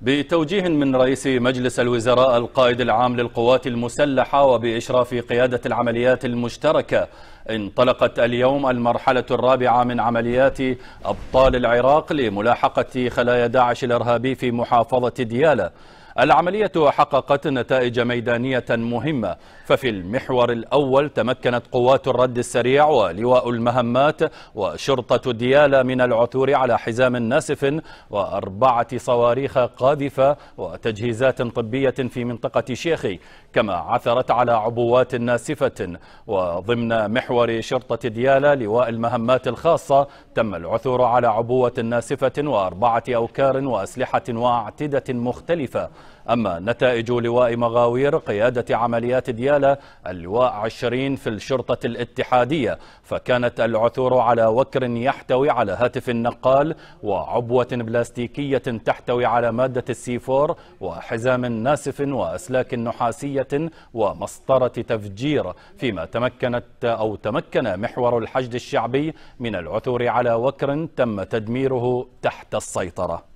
بتوجيه من رئيس مجلس الوزراء القائد العام للقوات المسلحة وبإشراف قيادة العمليات المشتركة انطلقت اليوم المرحلة الرابعة من عمليات أبطال العراق لملاحقة خلايا داعش الإرهابي في محافظة ديالى العملية حققت نتائج ميدانية مهمة ففي المحور الأول تمكنت قوات الرد السريع ولواء المهمات وشرطة ديالى من العثور على حزام ناسف وأربعة صواريخ قاذفة وتجهيزات طبية في منطقة شيخي كما عثرت على عبوات ناسفة وضمن محور شرطة ديالى لواء المهمات الخاصة تم العثور على عبوة ناسفة وأربعة أوكار وأسلحة وأعتدة مختلفة أما نتائج لواء مغاوير قيادة عمليات ديالة اللواء عشرين في الشرطة الاتحادية فكانت العثور على وكر يحتوي على هاتف نقال وعبوة بلاستيكية تحتوي على مادة السيفور وحزام ناسف وأسلاك نحاسية ومسطرة تفجير فيما تمكنت أو تمكن محور الحشد الشعبي من العثور على وكر تم تدميره تحت السيطرة